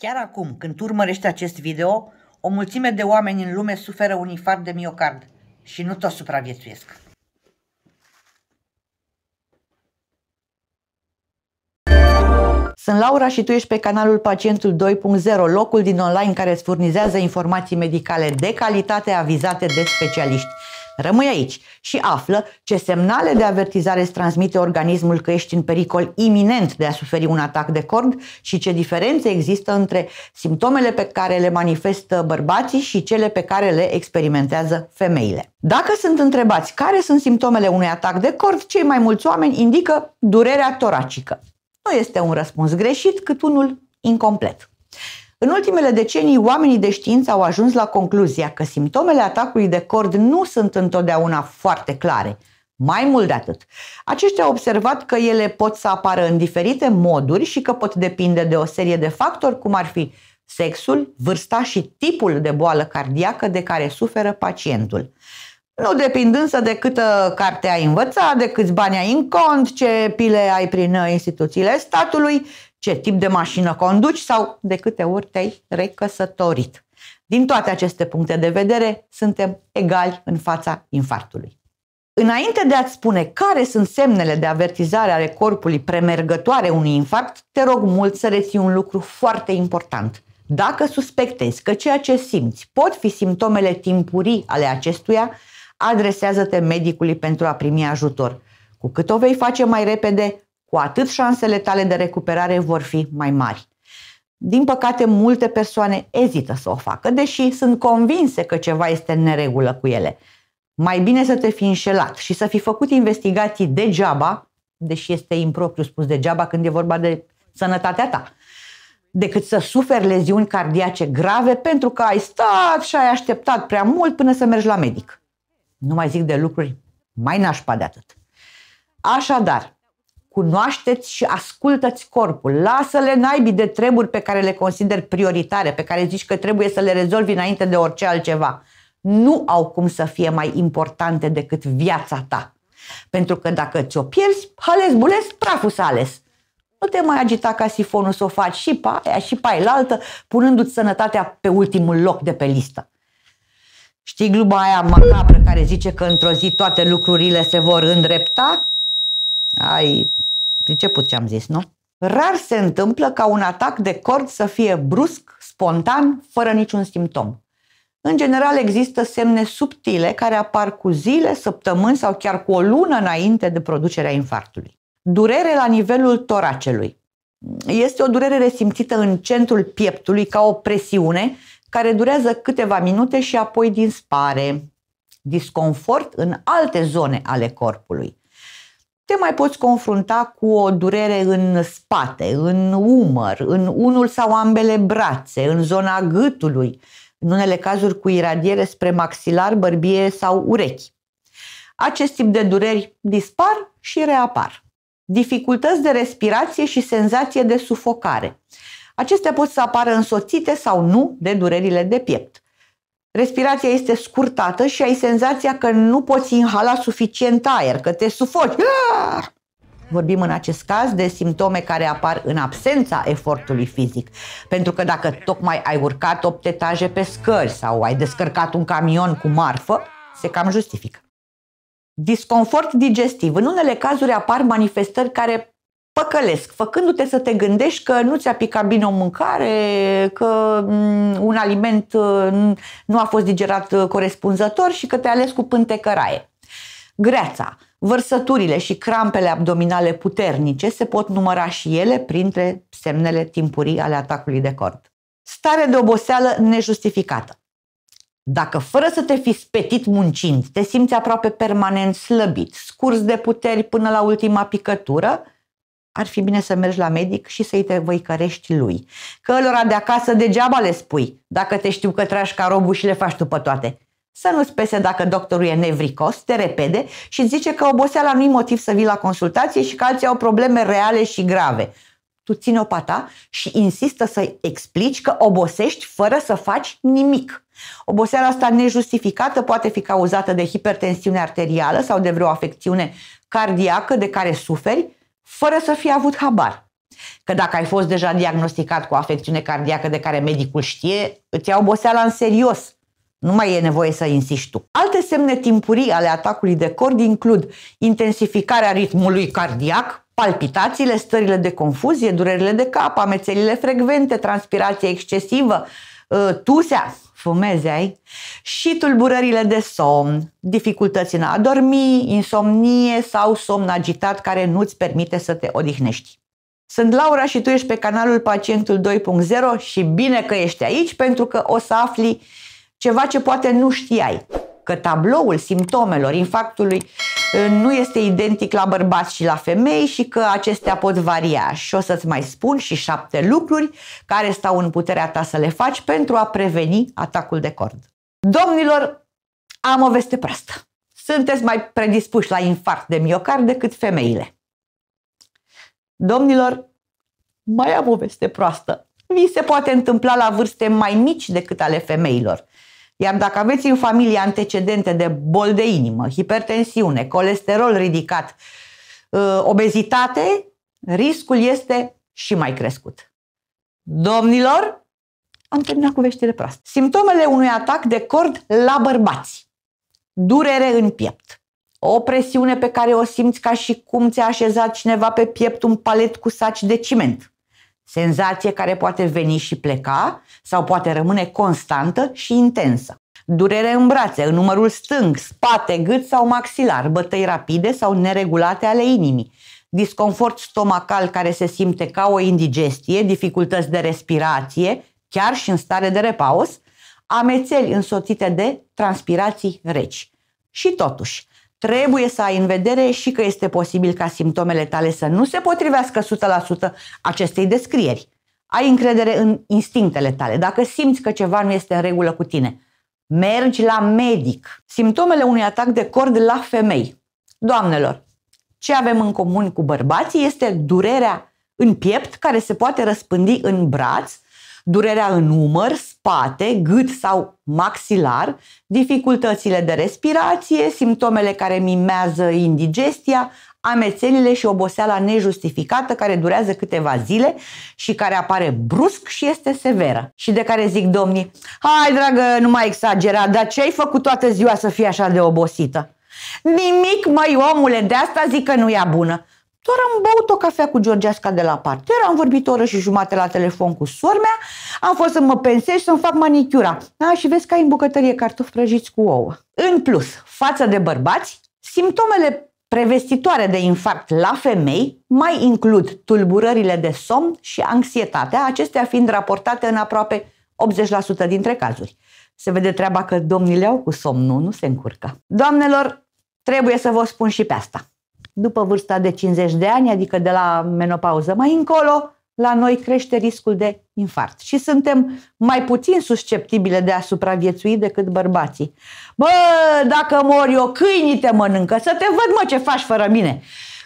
Chiar acum, când tu urmărești acest video, o mulțime de oameni în lume suferă un infarct de miocard și nu toți supraviețuiesc. Sunt Laura și tu ești pe canalul Pacientul 2.0, locul din online care îți furnizează informații medicale de calitate avizate de specialiști. Rămâi aici și află ce semnale de avertizare îți transmite organismul că ești în pericol iminent de a suferi un atac de cord și ce diferențe există între simptomele pe care le manifestă bărbații și cele pe care le experimentează femeile. Dacă sunt întrebați care sunt simptomele unui atac de cord, cei mai mulți oameni indică durerea toracică. Nu este un răspuns greșit, cât unul incomplet. În ultimele decenii, oamenii de știință au ajuns la concluzia că simptomele atacului de cord nu sunt întotdeauna foarte clare. Mai mult de atât, aceștia au observat că ele pot să apară în diferite moduri și că pot depinde de o serie de factori, cum ar fi sexul, vârsta și tipul de boală cardiacă de care suferă pacientul. Nu depind însă de câtă carte ai învățat, de câți bani ai în cont, ce pile ai prin instituțiile statului ce tip de mașină conduci sau de câte ori te-ai recăsătorit. Din toate aceste puncte de vedere, suntem egali în fața infarctului. Înainte de a-ți spune care sunt semnele de avertizare ale corpului premergătoare unui infarct, te rog mult să reții un lucru foarte important. Dacă suspectezi că ceea ce simți pot fi simptomele timpurii ale acestuia, adresează-te medicului pentru a primi ajutor. Cu cât o vei face mai repede, cu atât șansele tale de recuperare vor fi mai mari. Din păcate, multe persoane ezită să o facă, deși sunt convinse că ceva este în neregulă cu ele. Mai bine să te fi înșelat și să fi făcut investigații degeaba, deși este impropriu spus degeaba când e vorba de sănătatea ta, decât să suferi leziuni cardiace grave pentru că ai stat și ai așteptat prea mult până să mergi la medic. Nu mai zic de lucruri mai nașpa de atât. Așadar, Cunoașteți și ascultați corpul. Lasă-le naibii de treburi pe care le consider prioritare, pe care zici că trebuie să le rezolvi înainte de orice altceva. Nu au cum să fie mai importante decât viața ta. Pentru că dacă ți-o pierzi, ales bules, praful s-a ales. Nu te mai agita ca sifonul să o faci și pe aia și pe ailaltă, punându-ți sănătatea pe ultimul loc de pe listă. Știi gluba aia macabră care zice că într-o zi toate lucrurile se vor îndrepta? Ai început ce am zis, nu? Rar se întâmplă ca un atac de cord să fie brusc, spontan, fără niciun simptom. În general există semne subtile care apar cu zile, săptămâni sau chiar cu o lună înainte de producerea infarctului. Durere la nivelul toracelui. Este o durere resimțită în centrul pieptului ca o presiune care durează câteva minute și apoi dispare. Disconfort în alte zone ale corpului te mai poți confrunta cu o durere în spate, în umăr, în unul sau ambele brațe, în zona gâtului, în unele cazuri cu iradiere spre maxilar, bărbie sau urechi. Acest tip de dureri dispar și reapar. Dificultăți de respirație și senzație de sufocare. Acestea pot să apară însoțite sau nu de durerile de piept respirația este scurtată și ai senzația că nu poți inhala suficient aer, că te sufoci. Ah! Vorbim în acest caz de simptome care apar în absența efortului fizic. Pentru că dacă tocmai ai urcat 8 etaje pe scări sau ai descărcat un camion cu marfă, se cam justifică. Disconfort digestiv. În unele cazuri apar manifestări care păcălesc, făcându-te să te gândești că nu ți-a picat bine o mâncare, că mm, un aliment uh, nu a fost digerat uh, corespunzător și că te-ai ales cu pântecăraie. Greața, vărsăturile și crampele abdominale puternice se pot număra și ele printre semnele timpurii ale atacului de cord. Stare de oboseală nejustificată. Dacă fără să te fi spetit muncind, te simți aproape permanent slăbit, scurs de puteri până la ultima picătură, ar fi bine să mergi la medic și să-i te văicărești lui. Că lora de acasă degeaba le spui, dacă te știu că tragi ca robul și le faci tu pe toate. Să nu-ți pese dacă doctorul e nevricos, te repede și zice că oboseala nu-i motiv să vii la consultație și că alții au probleme reale și grave. Tu ține-o pata și insistă să-i explici că obosești fără să faci nimic. Oboseala asta nejustificată poate fi cauzată de hipertensiune arterială sau de vreo afecțiune cardiacă de care suferi, fără să fi avut habar. Că dacă ai fost deja diagnosticat cu o afecțiune cardiacă de care medicul știe, îți iau oboseala în serios. Nu mai e nevoie să insiști tu. Alte semne timpurii ale atacului de cord includ intensificarea ritmului cardiac, palpitațiile, stările de confuzie, durerile de cap, amețelile frecvente, transpirație excesivă, Ă, tusea, fumezeai, și tulburările de somn, dificultăți în a dormi, insomnie sau somn agitat care nu-ți permite să te odihnești. Sunt Laura și tu ești pe canalul Pacientul 2.0 și bine că ești aici pentru că o să afli ceva ce poate nu știai că tabloul simptomelor infarctului uh, nu este identic la bărbați și la femei și că acestea pot varia. Și o să-ți mai spun și șapte lucruri care stau în puterea ta să le faci pentru a preveni atacul de cord. Domnilor, am o veste proastă. Sunteți mai predispuși la infarct de miocard decât femeile. Domnilor, mai am o veste proastă. Vi se poate întâmpla la vârste mai mici decât ale femeilor. Iar dacă aveți în familie antecedente de bol de inimă, hipertensiune, colesterol ridicat, uh, obezitate, riscul este și mai crescut. Domnilor, am terminat cu veștile proaste. Simptomele unui atac de cord la bărbați. Durere în piept. O presiune pe care o simți ca și cum ți-a așezat cineva pe piept un palet cu saci de ciment senzație care poate veni și pleca sau poate rămâne constantă și intensă. Durere în brațe, în numărul stâng, spate, gât sau maxilar, bătăi rapide sau neregulate ale inimii, disconfort stomacal care se simte ca o indigestie, dificultăți de respirație, chiar și în stare de repaus, amețeli însoțite de transpirații reci. Și totuși, Trebuie să ai în vedere și că este posibil ca simptomele tale să nu se potrivească 100% acestei descrieri. Ai încredere în instinctele tale. Dacă simți că ceva nu este în regulă cu tine, mergi la medic. Simptomele unui atac de cord la femei. Doamnelor, ce avem în comun cu bărbații este durerea în piept care se poate răspândi în braț durerea în umăr, spate, gât sau maxilar, dificultățile de respirație, simptomele care mimează indigestia, amețelile și oboseala nejustificată care durează câteva zile și care apare brusc și este severă. Și de care zic domnii, hai dragă, nu mai exagera, dar ce ai făcut toată ziua să fii așa de obosită? Nimic, mai omule, de asta zic că nu e bună. Doar am băut o cafea cu Georgeasca de la parter, am vorbit o oră și jumate la telefon cu sormea, am fost să mă pensez și să-mi fac manicura. Da, și vezi că ai în bucătărie cartofi prăjiți cu ouă. În plus, față de bărbați, simptomele prevestitoare de infarct la femei mai includ tulburările de somn și anxietatea, acestea fiind raportate în aproape 80% dintre cazuri. Se vede treaba că domnile au cu somnul, nu se încurcă. Doamnelor, trebuie să vă spun și pe asta după vârsta de 50 de ani, adică de la menopauză mai încolo, la noi crește riscul de infarct și suntem mai puțin susceptibile de a supraviețui decât bărbații. Bă, dacă mori, o câini te mănâncă, să te văd mă ce faci fără mine.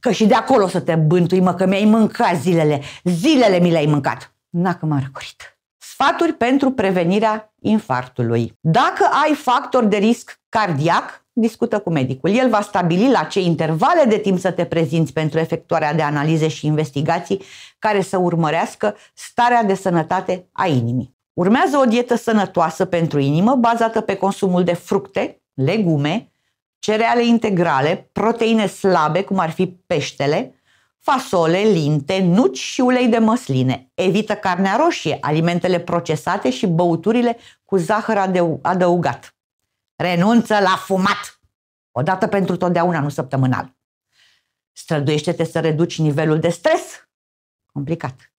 Că și de acolo să te bântui mă, că mi-ai mâncat zilele, zilele mi le-ai mâncat. Na că m-a răcurit. Sfaturi pentru prevenirea infarctului. Dacă ai factor de risc cardiac, discută cu medicul. El va stabili la ce intervale de timp să te prezinți pentru efectuarea de analize și investigații care să urmărească starea de sănătate a inimii. Urmează o dietă sănătoasă pentru inimă bazată pe consumul de fructe, legume, cereale integrale, proteine slabe, cum ar fi peștele, fasole, linte, nuci și ulei de măsline. Evită carnea roșie, alimentele procesate și băuturile cu zahăr adăugat renunță la fumat. Odată pentru totdeauna, nu săptămânal. Străduiește-te să reduci nivelul de stres. Complicat.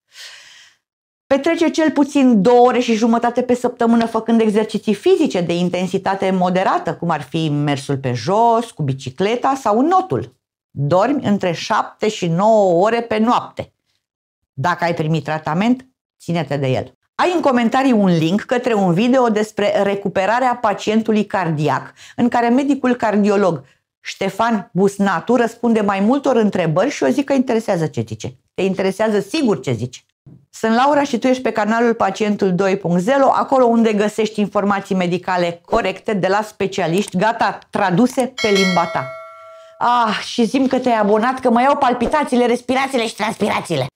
Petrece cel puțin două ore și jumătate pe săptămână făcând exerciții fizice de intensitate moderată, cum ar fi mersul pe jos, cu bicicleta sau notul. Dormi între 7 și 9 ore pe noapte. Dacă ai primit tratament, ține-te de el. Ai în comentarii un link către un video despre recuperarea pacientului cardiac, în care medicul cardiolog Ștefan Busnatu răspunde mai multor întrebări și o zic că interesează ce zice. Te interesează sigur ce zice. Sunt Laura și tu ești pe canalul Pacientul 2.0, acolo unde găsești informații medicale corecte de la specialiști, gata, traduse pe limba ta. Ah, și zim că te-ai abonat, că mă iau palpitațiile, respirațiile și transpirațiile.